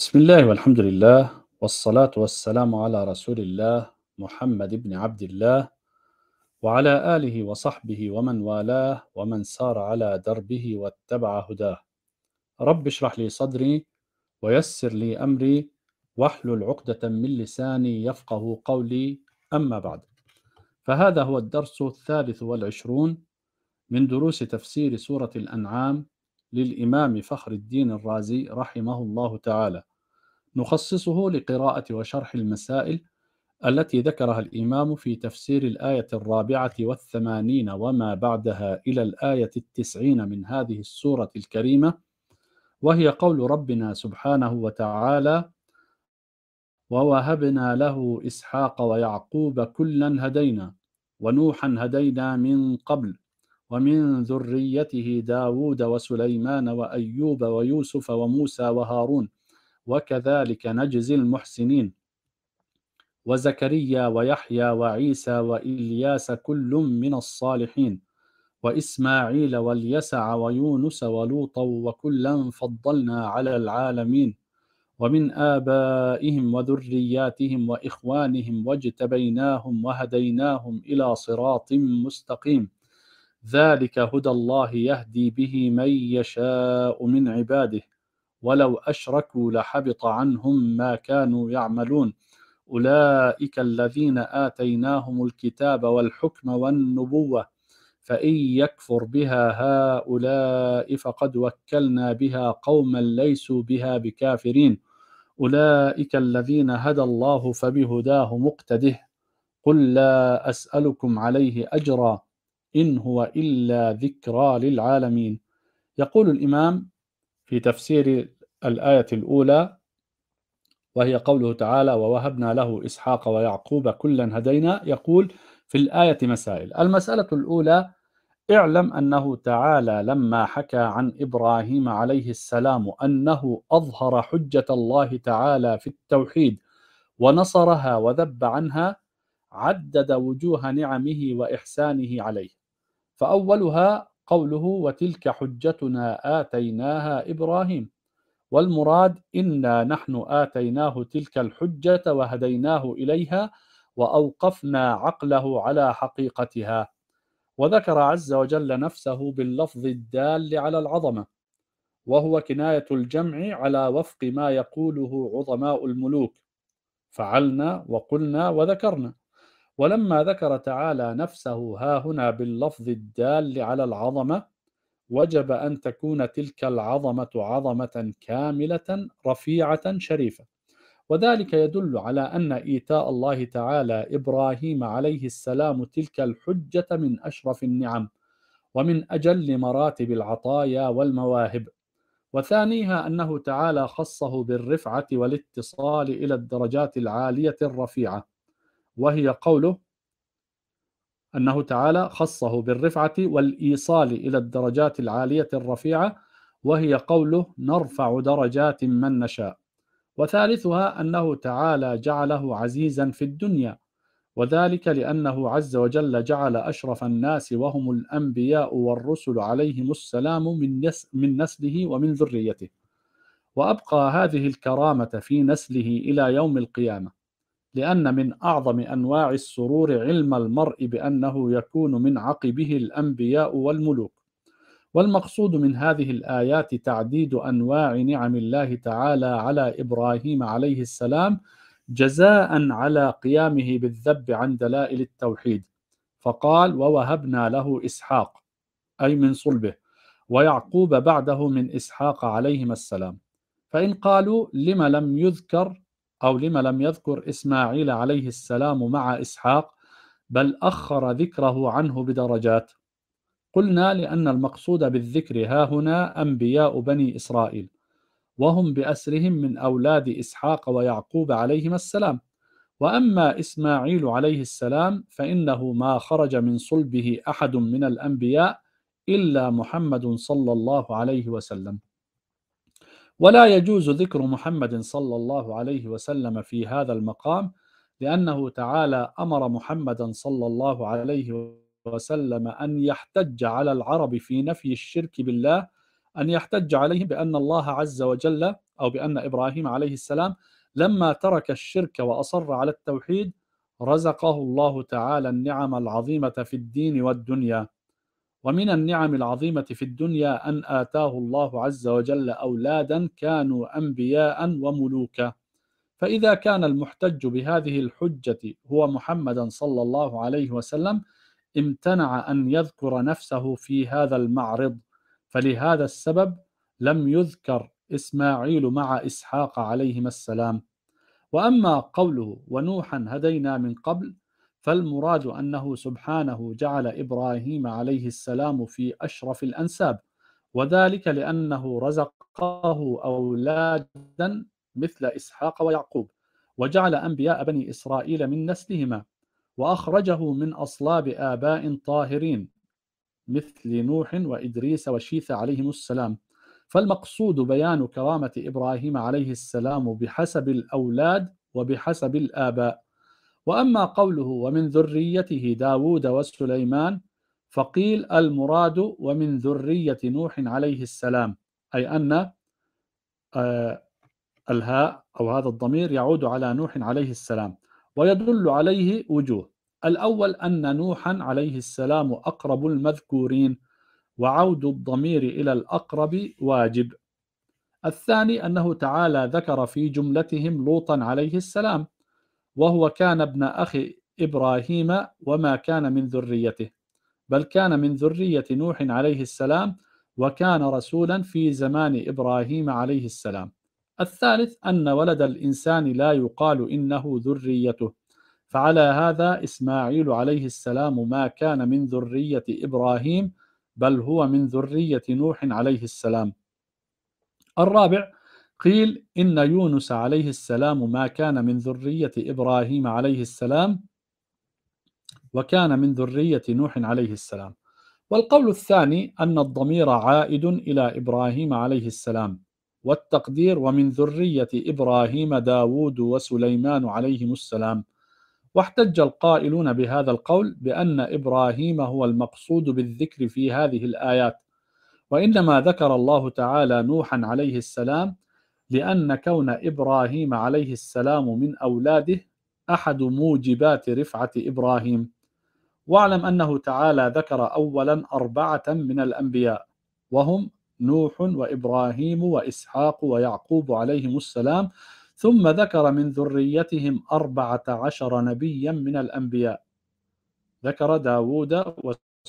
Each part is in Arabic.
بسم الله والحمد لله والصلاة والسلام على رسول الله محمد بن عبد الله وعلى آله وصحبه ومن والاه ومن سار على دربه واتبع هداه رب اشرح لي صدري ويسر لي أمري واحلل عقدة من لساني يفقه قولي أما بعد فهذا هو الدرس الثالث والعشرون من دروس تفسير سورة الأنعام للإمام فخر الدين الرازي رحمه الله تعالى نخصصه لقراءة وشرح المسائل التي ذكرها الإمام في تفسير الآية الرابعة والثمانين وما بعدها إلى الآية التسعين من هذه السورة الكريمة وهي قول ربنا سبحانه وتعالى ووهبنا له إسحاق ويعقوب كلا هدينا ونوحا هدينا من قبل ومن ذريته داود وسليمان وأيوب ويوسف وموسى وهارون وكذلك نجزي المحسنين وزكريا ويحيى وعيسى وإلياس كل من الصالحين وإسماعيل واليسع ويونس ولوطا وكلا فضلنا على العالمين ومن آبائهم وذرياتهم وإخوانهم واجتبيناهم وهديناهم إلى صراط مستقيم ذلك هدى الله يهدي به من يشاء من عباده ولو أشركوا لحبط عنهم ما كانوا يعملون أولئك الذين آتيناهم الكتاب والحكم والنبوة فإن يكفر بها هؤلاء فقد وكلنا بها قوما ليسوا بها بكافرين أولئك الذين هدى الله فبهداه مقتده قل لا أسألكم عليه أجرا إن هو إلا ذكرى للعالمين يقول الإمام في تفسير الآية الأولى وهي قوله تعالى ووهبنا له إسحاق ويعقوب كلا هدينا يقول في الآية مسائل المسألة الأولى اعلم أنه تعالى لما حكى عن إبراهيم عليه السلام أنه أظهر حجة الله تعالى في التوحيد ونصرها وذب عنها عدد وجوه نعمه وإحسانه عليه فأولها قوله وتلك حجتنا آتيناها إبراهيم والمراد إنا نحن آتيناه تلك الحجة وهديناه إليها وأوقفنا عقله على حقيقتها وذكر عز وجل نفسه باللفظ الدال على العظمة وهو كناية الجمع على وفق ما يقوله عظماء الملوك فعلنا وقلنا وذكرنا ولما ذكر تعالى نفسه ها هنا باللفظ الدال على العظمة وجب أن تكون تلك العظمة عظمة كاملة رفيعة شريفة وذلك يدل على أن إيتاء الله تعالى إبراهيم عليه السلام تلك الحجة من أشرف النعم ومن أجل مراتب العطايا والمواهب وثانيها أنه تعالى خصه بالرفعة والاتصال إلى الدرجات العالية الرفيعة وهي قوله أنه تعالى خصه بالرفعة والإيصال إلى الدرجات العالية الرفيعة وهي قوله نرفع درجات من نشاء وثالثها أنه تعالى جعله عزيزا في الدنيا وذلك لأنه عز وجل جعل أشرف الناس وهم الأنبياء والرسل عليهم السلام من, من نسله ومن ذريته وأبقى هذه الكرامة في نسله إلى يوم القيامة لأن من أعظم أنواع السرور علم المرء بأنه يكون من عقبه الأنبياء والملوك والمقصود من هذه الآيات تعديد أنواع نعم الله تعالى على إبراهيم عليه السلام جزاء على قيامه بالذب عن دلائل التوحيد فقال ووهبنا له إسحاق أي من صلبه ويعقوب بعده من إسحاق عليهما السلام فإن قالوا لم لم يذكر أو لم لم يذكر إسماعيل عليه السلام مع إسحاق بل أخر ذكره عنه بدرجات قلنا لأن المقصود بالذكر ها هنا أنبياء بني إسرائيل وهم بأسرهم من أولاد إسحاق ويعقوب عليهما السلام وأما إسماعيل عليه السلام فإنه ما خرج من صلبه أحد من الأنبياء إلا محمد صلى الله عليه وسلم ولا يجوز ذكر محمد صلى الله عليه وسلم في هذا المقام لأنه تعالى أمر محمدا صلى الله عليه وسلم أن يحتج على العرب في نفي الشرك بالله أن يحتج عليهم بأن الله عز وجل أو بأن إبراهيم عليه السلام لما ترك الشرك وأصر على التوحيد رزقه الله تعالى النعم العظيمة في الدين والدنيا ومن النعم العظيمة في الدنيا أن آتاه الله عز وجل أولادا كانوا أنبياء وملوكا فإذا كان المحتج بهذه الحجة هو محمدا صلى الله عليه وسلم امتنع أن يذكر نفسه في هذا المعرض فلهذا السبب لم يذكر إسماعيل مع إسحاق عليهما السلام وأما قوله ونوحا هدينا من قبل فالمراد أنه سبحانه جعل إبراهيم عليه السلام في أشرف الأنساب وذلك لأنه رزقه أولادا مثل إسحاق ويعقوب وجعل أنبياء بني إسرائيل من نسلهما وأخرجه من أصلاب آباء طاهرين مثل نوح وإدريس وشيث عليهم السلام فالمقصود بيان كرامة إبراهيم عليه السلام بحسب الأولاد وبحسب الآباء وأما قوله ومن ذريته داود وسليمان فقيل المراد ومن ذرية نوح عليه السلام أي أن آه، الهاء أو هذا الضمير يعود على نوح عليه السلام ويدل عليه وجوه الأول أن نوحا عليه السلام أقرب المذكورين وعود الضمير إلى الأقرب واجب الثاني أنه تعالى ذكر في جملتهم لوطا عليه السلام وهو كان ابن أخي إبراهيم وما كان من ذريته بل كان من ذرية نوح عليه السلام وكان رسولا في زمان إبراهيم عليه السلام الثالث أن ولد الإنسان لا يقال إنه ذريته فعلى هذا إسماعيل عليه السلام ما كان من ذرية إبراهيم بل هو من ذرية نوح عليه السلام الرابع قيل إن يونس عليه السلام ما كان من ذرية إبراهيم عليه السلام وكان من ذرية نوح عليه السلام والقول الثاني أن الضمير عائد إلى إبراهيم عليه السلام والتقدير ومن ذرية إبراهيم داود وسليمان عليهم السلام واحتج القائلون بهذا القول بأن إبراهيم هو المقصود بالذكر في هذه الآيات وإنما ذكر الله تعالى نوحا عليه السلام لأن كون إبراهيم عليه السلام من أولاده أحد موجبات رفعة إبراهيم واعلم أنه تعالى ذكر أولا أربعة من الأنبياء وهم نوح وإبراهيم وإسحاق ويعقوب عليهم السلام ثم ذكر من ذريتهم أربعة عشر نبيا من الأنبياء ذكر داود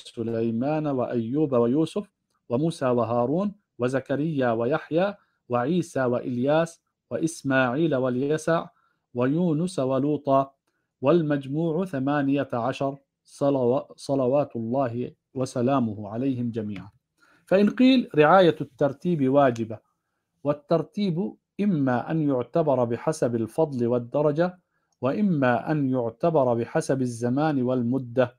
وسليمان وأيوب ويوسف وموسى وهارون وزكريا ويحيى وعيسى وإلياس وإسماعيل واليسع ويونس ولوطا والمجموع ثمانية عشر صلوات الله وسلامه عليهم جميعا فإن قيل رعاية الترتيب واجبة والترتيب إما أن يعتبر بحسب الفضل والدرجة وإما أن يعتبر بحسب الزمان والمدة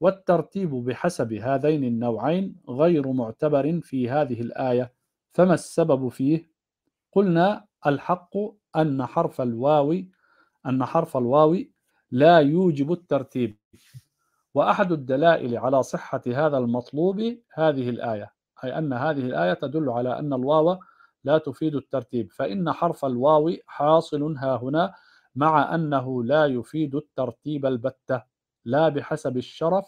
والترتيب بحسب هذين النوعين غير معتبر في هذه الآية فما السبب فيه قلنا الحق أن حرف الواو أن حرف الواو لا يوجب الترتيب وأحد الدلائل على صحة هذا المطلوب هذه الآية أي أن هذه الآية تدل على أن الواو لا تفيد الترتيب فإن حرف الواو حاصل ها هنا مع أنه لا يفيد الترتيب البتة لا بحسب الشرف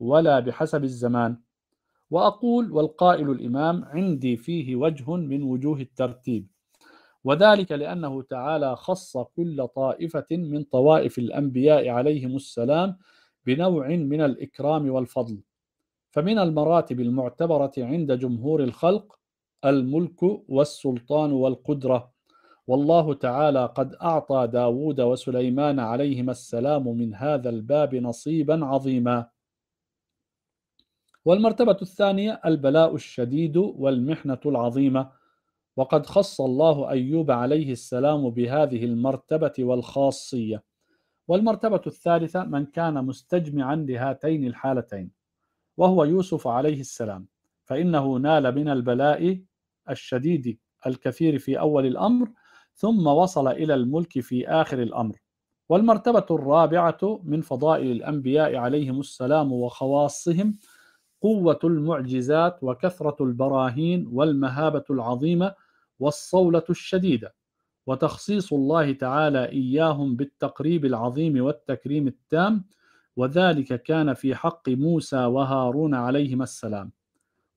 ولا بحسب الزمان وأقول والقائل الإمام عندي فيه وجه من وجوه الترتيب وذلك لأنه تعالى خص كل طائفة من طوائف الأنبياء عليهم السلام بنوع من الإكرام والفضل فمن المراتب المعتبرة عند جمهور الخلق الملك والسلطان والقدرة والله تعالى قد أعطى داود وسليمان عليهما السلام من هذا الباب نصيبا عظيما والمرتبة الثانية البلاء الشديد والمحنة العظيمة وقد خص الله أيوب عليه السلام بهذه المرتبة والخاصية والمرتبة الثالثة من كان مستجمعا لهاتين الحالتين وهو يوسف عليه السلام فإنه نال من البلاء الشديد الكثير في أول الأمر ثم وصل إلى الملك في آخر الأمر والمرتبة الرابعة من فضائل الأنبياء عليهم السلام وخواصهم قوة المعجزات وكثرة البراهين والمهابة العظيمة والصولة الشديدة وتخصيص الله تعالى إياهم بالتقريب العظيم والتكريم التام وذلك كان في حق موسى وهارون عليهما السلام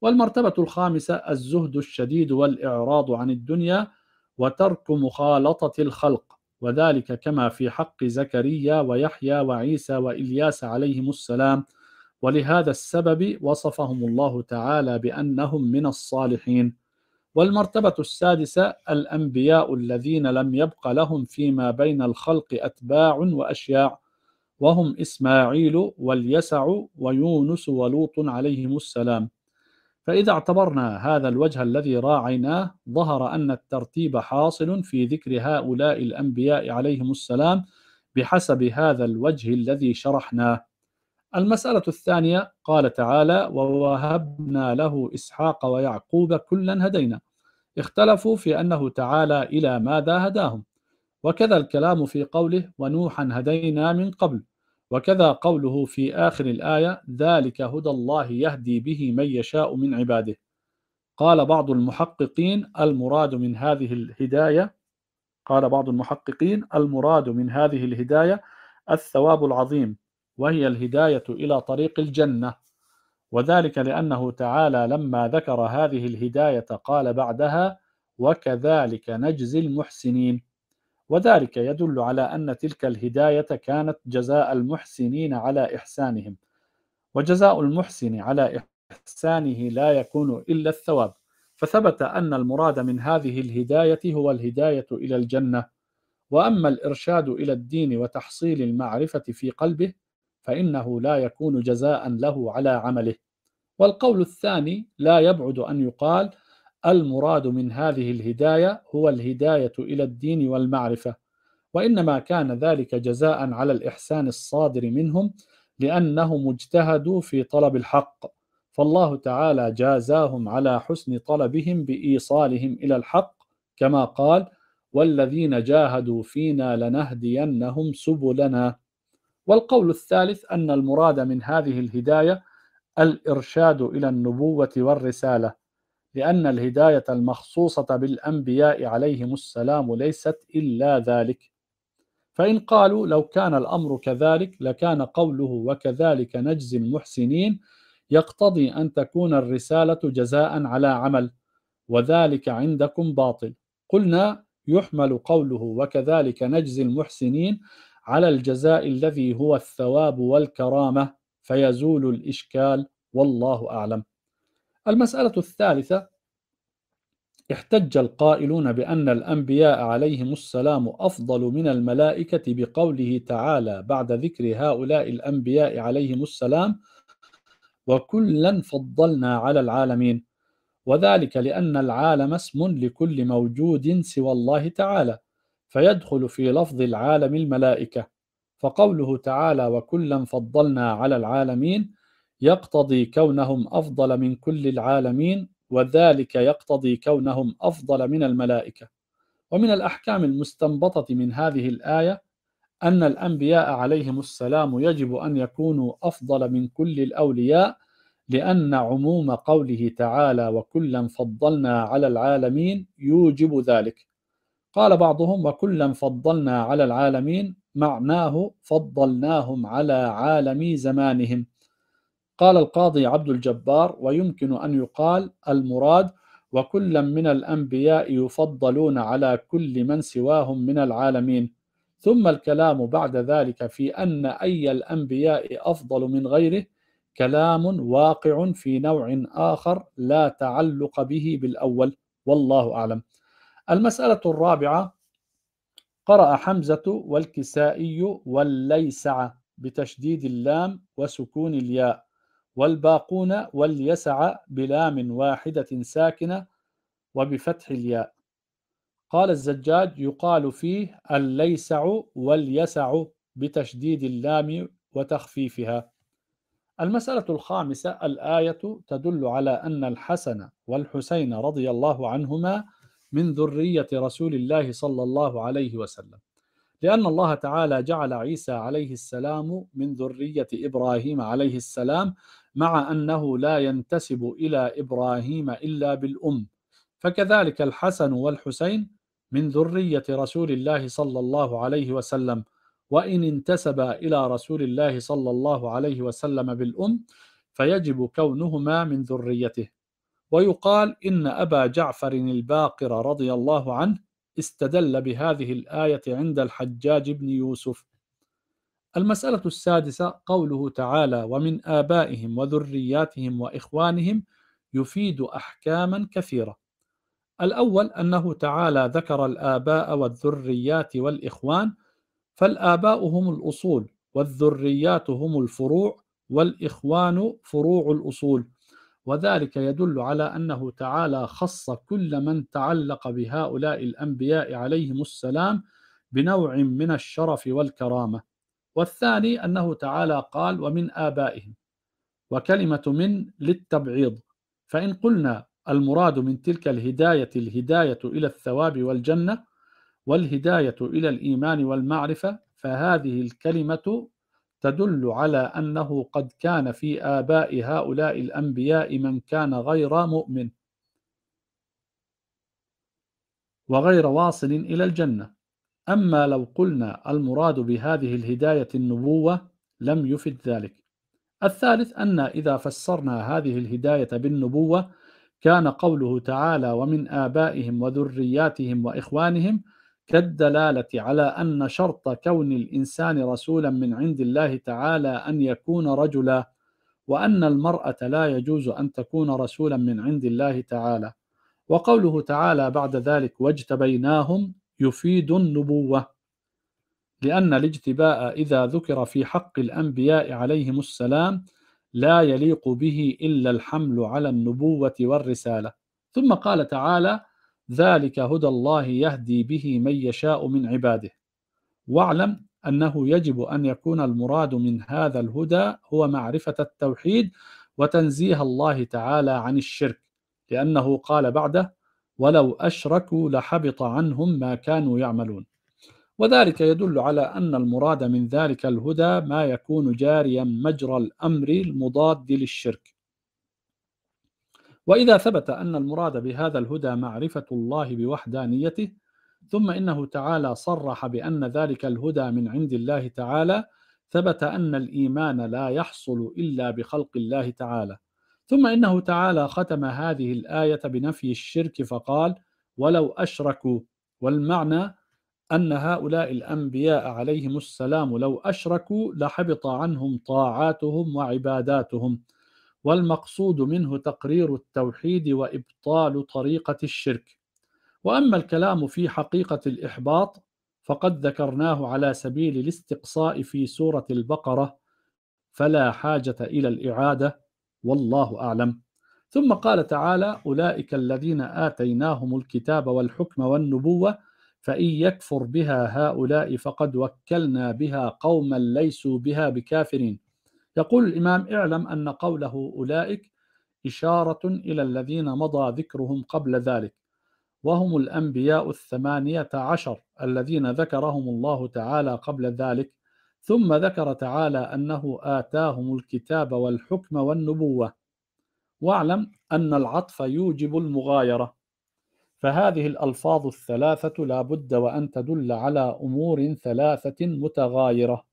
والمرتبة الخامسة الزهد الشديد والإعراض عن الدنيا وترك مخالطة الخلق وذلك كما في حق زكريا ويحيى وعيسى وإلياس عليهم السلام ولهذا السبب وصفهم الله تعالى بأنهم من الصالحين والمرتبة السادسة الأنبياء الذين لم يبق لهم فيما بين الخلق أتباع وأشياع وهم إسماعيل واليسع ويونس ولوط عليهم السلام فإذا اعتبرنا هذا الوجه الذي راعيناه ظهر أن الترتيب حاصل في ذكر هؤلاء الأنبياء عليهم السلام بحسب هذا الوجه الذي شرحناه المسألة الثانية قال تعالى ووهبنا له إسحاق ويعقوب كلا هدينا اختلفوا في أنه تعالى إلى ماذا هداهم وكذا الكلام في قوله ونوحا هدينا من قبل وكذا قوله في آخر الآية ذلك هدى الله يهدي به من يشاء من عباده قال بعض المحققين المراد من هذه الهداية قال بعض المحققين المراد من هذه الهداية الثواب العظيم وهي الهداية إلى طريق الجنة وذلك لأنه تعالى لما ذكر هذه الهداية قال بعدها وكذلك نجزي المحسنين وذلك يدل على أن تلك الهداية كانت جزاء المحسنين على إحسانهم وجزاء المحسن على إحسانه لا يكون إلا الثواب فثبت أن المراد من هذه الهداية هو الهداية إلى الجنة وأما الإرشاد إلى الدين وتحصيل المعرفة في قلبه فإنه لا يكون جزاء له على عمله والقول الثاني لا يبعد أن يقال المراد من هذه الهداية هو الهداية إلى الدين والمعرفة وإنما كان ذلك جزاء على الإحسان الصادر منهم لأنهم اجتهدوا في طلب الحق فالله تعالى جازاهم على حسن طلبهم بإيصالهم إلى الحق كما قال والذين جاهدوا فينا لنهدينهم سبلنا والقول الثالث أن المراد من هذه الهداية الإرشاد إلى النبوة والرسالة لأن الهداية المخصوصة بالأنبياء عليهم السلام ليست إلا ذلك فإن قالوا لو كان الأمر كذلك لكان قوله وكذلك نجزي المحسنين يقتضي أن تكون الرسالة جزاء على عمل وذلك عندكم باطل قلنا يحمل قوله وكذلك نجزي المحسنين على الجزاء الذي هو الثواب والكرامة فيزول الإشكال والله أعلم المسألة الثالثة احتج القائلون بأن الأنبياء عليهم السلام أفضل من الملائكة بقوله تعالى بعد ذكر هؤلاء الأنبياء عليهم السلام وكلا فضلنا على العالمين وذلك لأن العالم اسم لكل موجود سوى الله تعالى فيدخل في لفظ العالم الملائكة فقوله تعالى وكلا فضلنا على العالمين يقتضي كونهم أفضل من كل العالمين وذلك يقتضي كونهم أفضل من الملائكة ومن الأحكام المستنبطة من هذه الآية أن الأنبياء عليهم السلام يجب أن يكونوا أفضل من كل الأولياء لأن عموم قوله تعالى وكلا فضلنا على العالمين يوجب ذلك قال بعضهم وكلا فضلنا على العالمين معناه فضلناهم على عالم زمانهم قال القاضي عبد الجبار ويمكن أن يقال المراد وكلا من الأنبياء يفضلون على كل من سواهم من العالمين ثم الكلام بعد ذلك في أن أي الأنبياء أفضل من غيره كلام واقع في نوع آخر لا تعلق به بالأول والله أعلم المسألة الرابعة قرأ حمزة والكسائي والليسع بتشديد اللام وسكون الياء والباقون واليسع بلام واحدة ساكنة وبفتح الياء قال الزجاج يقال فيه الليسع واليسع بتشديد اللام وتخفيفها المسألة الخامسة الآية تدل على أن الحسن والحسين رضي الله عنهما من ذرية رسول الله صلى الله عليه وسلم لأن الله تعالى جعل عيسى عليه السلام من ذرية إبراهيم عليه السلام مع أنه لا ينتسب إلى إبراهيم إلا بالأم فكذلك الحسن والحسين من ذرية رسول الله صلى الله عليه وسلم وإن انتسب إلى رسول الله صلى الله عليه وسلم بالأم فيجب كونهما من ذريته ويقال إن أبا جعفر الباقر رضي الله عنه استدل بهذه الآية عند الحجاج بن يوسف المسألة السادسة قوله تعالى ومن آبائهم وذرياتهم وإخوانهم يفيد أحكاما كثيرة الأول أنه تعالى ذكر الآباء والذريات والإخوان فالآباء هم الأصول والذريات هم الفروع والإخوان فروع الأصول وذلك يدل على أنه تعالى خص كل من تعلق بهؤلاء الأنبياء عليهم السلام بنوع من الشرف والكرامة والثاني أنه تعالى قال ومن آبائهم وكلمة من للتبعيض فإن قلنا المراد من تلك الهداية الهداية إلى الثواب والجنة والهداية إلى الإيمان والمعرفة فهذه الكلمة تدل على انه قد كان في اباء هؤلاء الانبياء من كان غير مؤمن وغير واصل الى الجنه اما لو قلنا المراد بهذه الهدايه النبوه لم يفد ذلك الثالث ان اذا فسرنا هذه الهدايه بالنبوه كان قوله تعالى ومن ابائهم وذرياتهم واخوانهم كالدلالة على أن شرط كون الإنسان رسولا من عند الله تعالى أن يكون رجلا وأن المرأة لا يجوز أن تكون رسولا من عند الله تعالى وقوله تعالى بعد ذلك واجتبيناهم يفيد النبوة لأن الاجتباء إذا ذكر في حق الأنبياء عليهم السلام لا يليق به إلا الحمل على النبوة والرسالة ثم قال تعالى ذلك هدى الله يهدي به من يشاء من عباده واعلم أنه يجب أن يكون المراد من هذا الهدى هو معرفة التوحيد وتنزيه الله تعالى عن الشرك لأنه قال بعده ولو أشركوا لحبط عنهم ما كانوا يعملون وذلك يدل على أن المراد من ذلك الهدى ما يكون جاريا مجرى الأمر المضاد للشرك وإذا ثبت أن المراد بهذا الهدى معرفة الله بوحدانيته ثم إنه تعالى صرح بأن ذلك الهدى من عند الله تعالى ثبت أن الإيمان لا يحصل إلا بخلق الله تعالى ثم إنه تعالى ختم هذه الآية بنفي الشرك فقال ولو أشركوا والمعنى أن هؤلاء الأنبياء عليهم السلام لو أشركوا لحبط عنهم طاعاتهم وعباداتهم والمقصود منه تقرير التوحيد وابطال طريقه الشرك واما الكلام في حقيقه الاحباط فقد ذكرناه على سبيل الاستقصاء في سوره البقره فلا حاجه الى الاعاده والله اعلم ثم قال تعالى اولئك الذين اتيناهم الكتاب والحكم والنبوه فان يكفر بها هؤلاء فقد وكلنا بها قوما ليسوا بها بكافرين يقول الإمام اعلم أن قوله أولئك إشارة إلى الذين مضى ذكرهم قبل ذلك وهم الأنبياء الثمانية عشر الذين ذكرهم الله تعالى قبل ذلك ثم ذكر تعالى أنه آتاهم الكتاب والحكم والنبوة واعلم أن العطف يوجب المغايرة فهذه الألفاظ الثلاثة لا بد وأن تدل على أمور ثلاثة متغايرة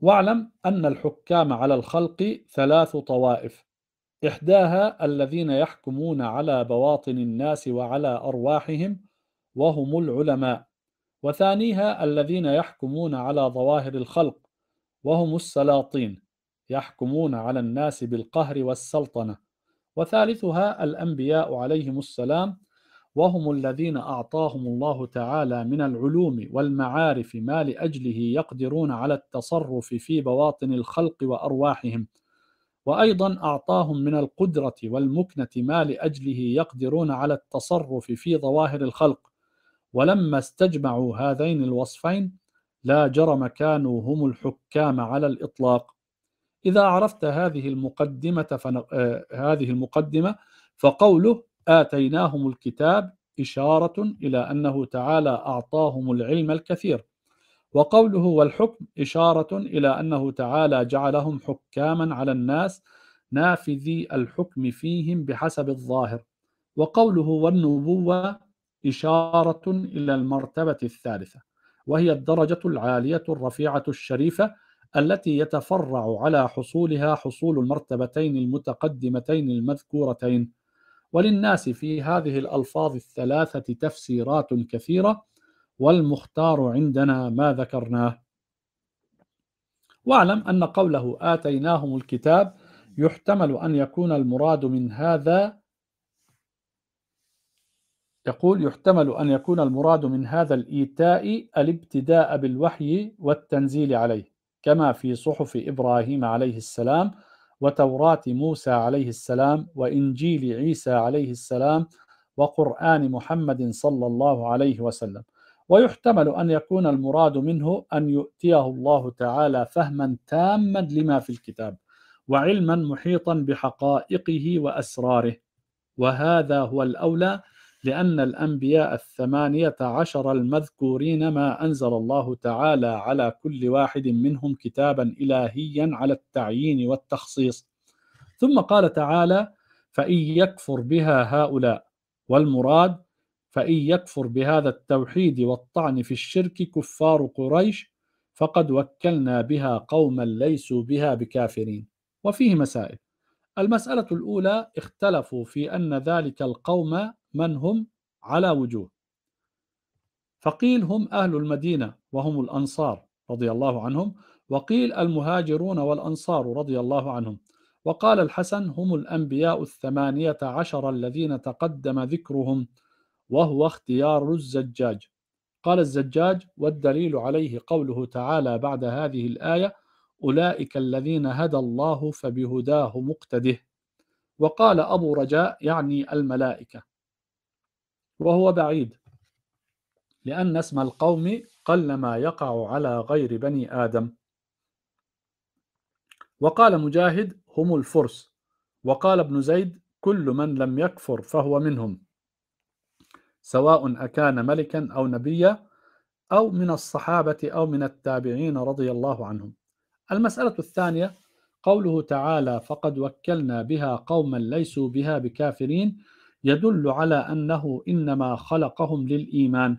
واعلم أن الحكام على الخلق ثلاث طوائف إحداها الذين يحكمون على بواطن الناس وعلى أرواحهم وهم العلماء وثانيها الذين يحكمون على ظواهر الخلق وهم السلاطين يحكمون على الناس بالقهر والسلطنة وثالثها الأنبياء عليهم السلام وهم الذين أعطاهم الله تعالى من العلوم والمعارف ما لأجله يقدرون على التصرف في بواطن الخلق وأرواحهم وأيضا أعطاهم من القدرة والمكنة ما لأجله يقدرون على التصرف في ظواهر الخلق ولما استجمعوا هذين الوصفين لا جرم كانوا هم الحكام على الإطلاق إذا عرفت هذه المقدمة فن... آه، هذه المقدمة فقوله آتيناهم الكتاب إشارة إلى أنه تعالى أعطاهم العلم الكثير وقوله والحكم إشارة إلى أنه تعالى جعلهم حكاما على الناس نافذي الحكم فيهم بحسب الظاهر وقوله والنبوة إشارة إلى المرتبة الثالثة وهي الدرجة العالية الرفيعة الشريفة التي يتفرع على حصولها حصول المرتبتين المتقدمتين المذكورتين وللناس في هذه الألفاظ الثلاثة تفسيرات كثيرة والمختار عندنا ما ذكرناه واعلم أن قوله آتيناهم الكتاب يحتمل أن يكون المراد من هذا يقول يحتمل أن يكون المراد من هذا الإيتاء الابتداء بالوحي والتنزيل عليه كما في صحف إبراهيم عليه السلام وتوراة موسى عليه السلام وإنجيل عيسى عليه السلام وقرآن محمد صلى الله عليه وسلم ويحتمل أن يكون المراد منه أن يؤتيه الله تعالى فهما تاما لما في الكتاب وعلما محيطا بحقائقه وأسراره وهذا هو الأولى لأن الأنبياء الثمانية عشر المذكورين ما أنزل الله تعالى على كل واحد منهم كتابا إلهيا على التعيين والتخصيص ثم قال تعالى فإن يكفر بها هؤلاء والمراد فإن يكفر بهذا التوحيد والطعن في الشرك كفار قريش فقد وكلنا بها قوما ليسوا بها بكافرين وفيه مسائل المسألة الأولى اختلفوا في أن ذلك القوم من هم على وجوه فقيل هم أهل المدينة وهم الأنصار رضي الله عنهم وقيل المهاجرون والأنصار رضي الله عنهم وقال الحسن هم الأنبياء الثمانية عشر الذين تقدم ذكرهم وهو اختيار الزجاج قال الزجاج والدليل عليه قوله تعالى بعد هذه الآية أولئك الذين هدى الله فبهداه مقتده وقال أبو رجاء يعني الملائكة وهو بعيد لأن اسم القوم قلما يقع على غير بني آدم وقال مجاهد هم الفرس وقال ابن زيد كل من لم يكفر فهو منهم سواء أكان ملكا أو نبيا أو من الصحابة أو من التابعين رضي الله عنهم المسألة الثانية قوله تعالى فقد وكلنا بها قوما ليسوا بها بكافرين يدل على أنه إنما خلقهم للإيمان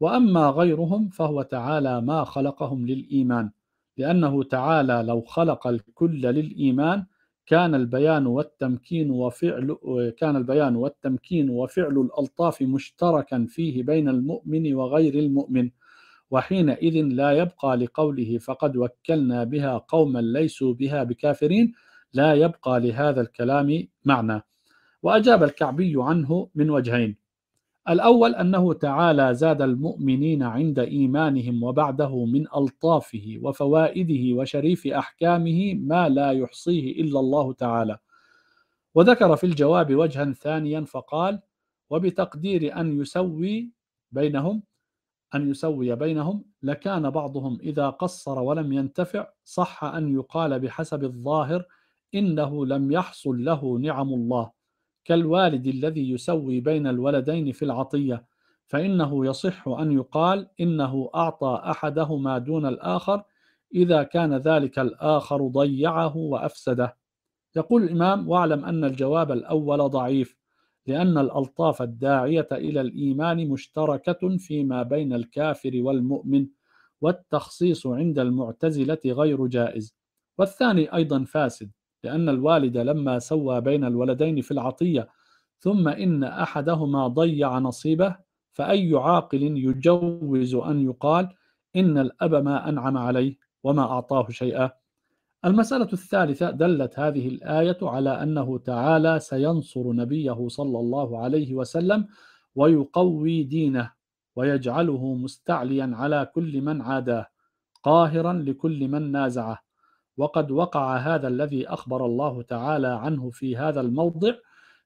وأما غيرهم فهو تعالى ما خلقهم للإيمان لأنه تعالى لو خلق الكل للإيمان كان البيان والتمكين وفعل كان البيان والتمكين وفعل الألطاف مشتركا فيه بين المؤمن وغير المؤمن وحينئذ لا يبقى لقوله فقد وكلنا بها قوما ليسوا بها بكافرين لا يبقى لهذا الكلام معنى وأجاب الكعبي عنه من وجهين الأول أنه تعالى زاد المؤمنين عند إيمانهم وبعده من ألطافه وفوائده وشريف أحكامه ما لا يحصيه إلا الله تعالى وذكر في الجواب وجها ثانيا فقال وبتقدير أن يسوي بينهم أن يسوي بينهم لكان بعضهم إذا قصر ولم ينتفع صح أن يقال بحسب الظاهر إنه لم يحصل له نعم الله كالوالد الذي يسوي بين الولدين في العطية فإنه يصح أن يقال إنه أعطى أحدهما دون الآخر إذا كان ذلك الآخر ضيعه وأفسده يقول الإمام واعلم أن الجواب الأول ضعيف لأن الألطاف الداعية إلى الإيمان مشتركة فيما بين الكافر والمؤمن والتخصيص عند المعتزلة غير جائز والثاني أيضا فاسد لأن الوالد لما سوى بين الولدين في العطية ثم إن أحدهما ضيع نصيبه فأي عاقل يجوز أن يقال إن الأب ما أنعم عليه وما أعطاه شيئا المسألة الثالثة دلت هذه الآية على أنه تعالى سينصر نبيه صلى الله عليه وسلم ويقوي دينه ويجعله مستعليا على كل من عاداه قاهرا لكل من نازعه وقد وقع هذا الذي أخبر الله تعالى عنه في هذا الموضع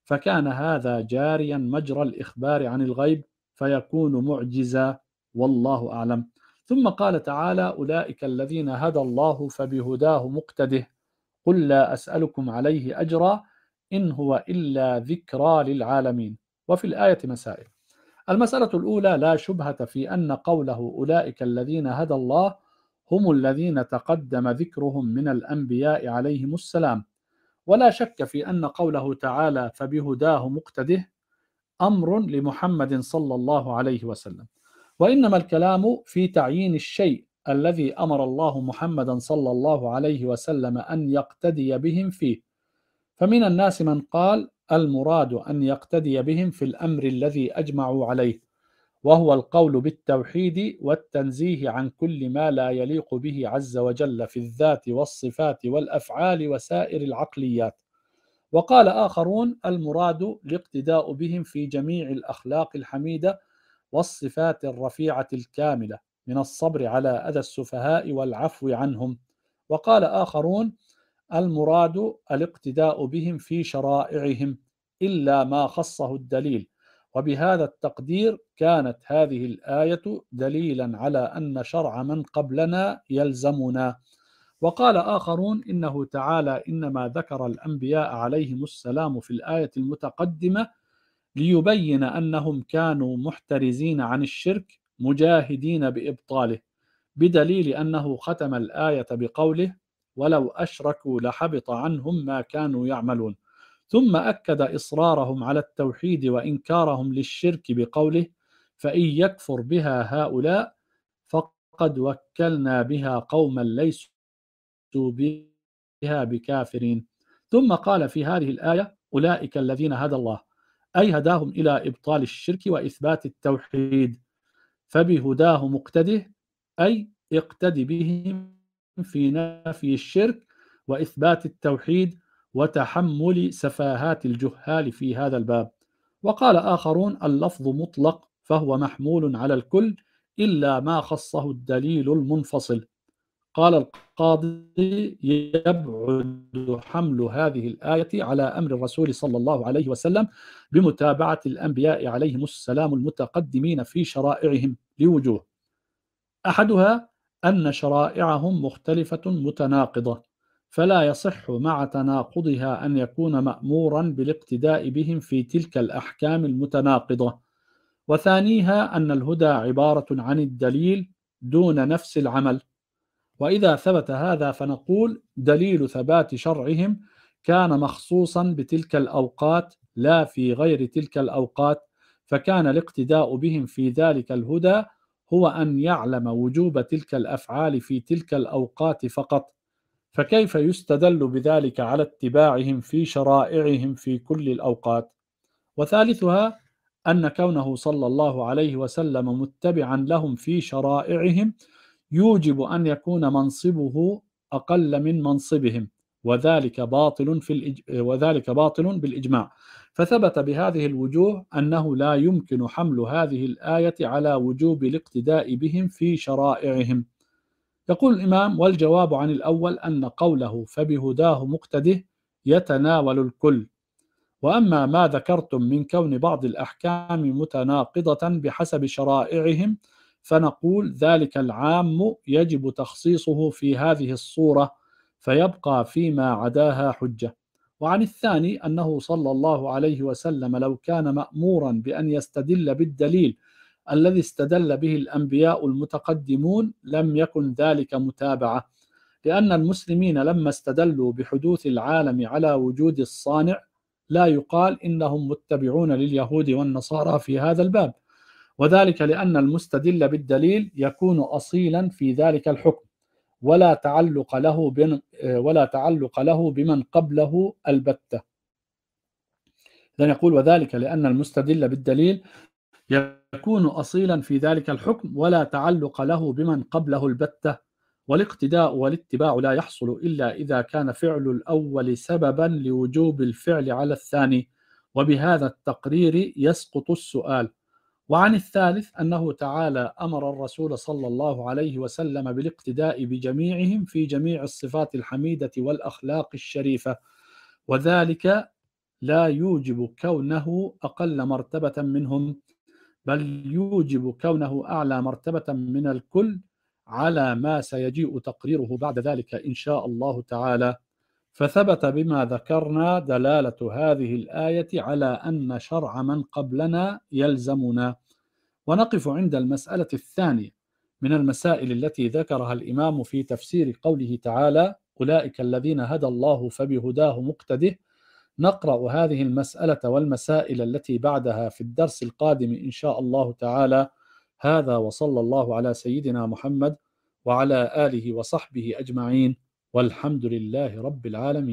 فكان هذا جاريا مجرى الإخبار عن الغيب فيكون معجزة والله أعلم ثم قال تعالى أولئك الذين هدى الله فبهداه مقتده قل لا أسألكم عليه أجرا إن هو إلا ذكرى للعالمين وفي الآية مسائل المسألة الأولى لا شبهة في أن قوله أولئك الذين هدى الله هم الذين تقدم ذكرهم من الأنبياء عليهم السلام ولا شك في أن قوله تعالى فبهداه مقتده أمر لمحمد صلى الله عليه وسلم وإنما الكلام في تعيين الشيء الذي أمر الله محمدا صلى الله عليه وسلم أن يقتدي بهم فيه فمن الناس من قال المراد أن يقتدي بهم في الأمر الذي أجمعوا عليه وهو القول بالتوحيد والتنزيه عن كل ما لا يليق به عز وجل في الذات والصفات والافعال وسائر العقليات وقال اخرون المراد الاقتداء بهم في جميع الاخلاق الحميده والصفات الرفيعه الكامله من الصبر على اذى السفهاء والعفو عنهم وقال اخرون المراد الاقتداء بهم في شرائعهم الا ما خصه الدليل وبهذا التقدير كانت هذه الآية دليلا على أن شرع من قبلنا يلزمنا وقال آخرون إنه تعالى إنما ذكر الأنبياء عليهم السلام في الآية المتقدمة ليبين أنهم كانوا محترزين عن الشرك مجاهدين بإبطاله بدليل أنه ختم الآية بقوله ولو أشركوا لحبط عنهم ما كانوا يعملون ثم اكد اصرارهم على التوحيد وانكارهم للشرك بقوله فان يكفر بها هؤلاء فقد وكلنا بها قوما ليسوا بها بكافرين ثم قال في هذه الايه اولئك الذين هدى الله اي هداهم الى ابطال الشرك واثبات التوحيد فبهداه مقتده اي اقتد بهم في نفي الشرك واثبات التوحيد وتحمل سفاهات الجهال في هذا الباب وقال آخرون اللفظ مطلق فهو محمول على الكل إلا ما خصه الدليل المنفصل قال القاضي يبعد حمل هذه الآية على أمر الرسول صلى الله عليه وسلم بمتابعة الأنبياء عليهم السلام المتقدمين في شرائعهم لوجوه أحدها أن شرائعهم مختلفة متناقضة فلا يصح مع تناقضها أن يكون مأمورا بالاقتداء بهم في تلك الأحكام المتناقضة وثانيها أن الهدى عبارة عن الدليل دون نفس العمل وإذا ثبت هذا فنقول دليل ثبات شرعهم كان مخصوصا بتلك الأوقات لا في غير تلك الأوقات فكان الاقتداء بهم في ذلك الهدى هو أن يعلم وجوب تلك الأفعال في تلك الأوقات فقط فكيف يستدل بذلك على اتباعهم في شرائعهم في كل الاوقات وثالثها ان كونه صلى الله عليه وسلم متبعا لهم في شرائعهم يوجب ان يكون منصبه اقل من منصبهم وذلك باطل في الإج... وذلك باطل بالاجماع فثبت بهذه الوجوه انه لا يمكن حمل هذه الايه على وجوب الاقتداء بهم في شرائعهم يقول الإمام والجواب عن الأول أن قوله فبهداه مقتده يتناول الكل وأما ما ذكرتم من كون بعض الأحكام متناقضة بحسب شرائعهم فنقول ذلك العام يجب تخصيصه في هذه الصورة فيبقى فيما عداها حجة وعن الثاني أنه صلى الله عليه وسلم لو كان مأمورا بأن يستدل بالدليل الذي استدل به الأنبياء المتقدمون لم يكن ذلك متابعة لأن المسلمين لما استدلوا بحدوث العالم على وجود الصانع لا يقال إنهم متبعون لليهود والنصارى في هذا الباب وذلك لأن المستدل بالدليل يكون أصيلا في ذلك الحكم ولا تعلق له ولا تعلق له بمن قبله البتة. إذا يقول وذلك لأن المستدل بالدليل يكون أصيلا في ذلك الحكم ولا تعلق له بمن قبله البتة والاقتداء والاتباع لا يحصل إلا إذا كان فعل الأول سببا لوجوب الفعل على الثاني وبهذا التقرير يسقط السؤال وعن الثالث أنه تعالى أمر الرسول صلى الله عليه وسلم بالاقتداء بجميعهم في جميع الصفات الحميدة والأخلاق الشريفة وذلك لا يوجب كونه أقل مرتبة منهم بل يوجب كونه أعلى مرتبة من الكل على ما سيجيء تقريره بعد ذلك إن شاء الله تعالى فثبت بما ذكرنا دلالة هذه الآية على أن شرع من قبلنا يلزمنا ونقف عند المسألة الثانية من المسائل التي ذكرها الإمام في تفسير قوله تعالى أولئك الذين هدى الله فبهداه مقتده نقرا هذه المساله والمسائل التي بعدها في الدرس القادم ان شاء الله تعالى هذا وصلى الله على سيدنا محمد وعلى اله وصحبه اجمعين والحمد لله رب العالمين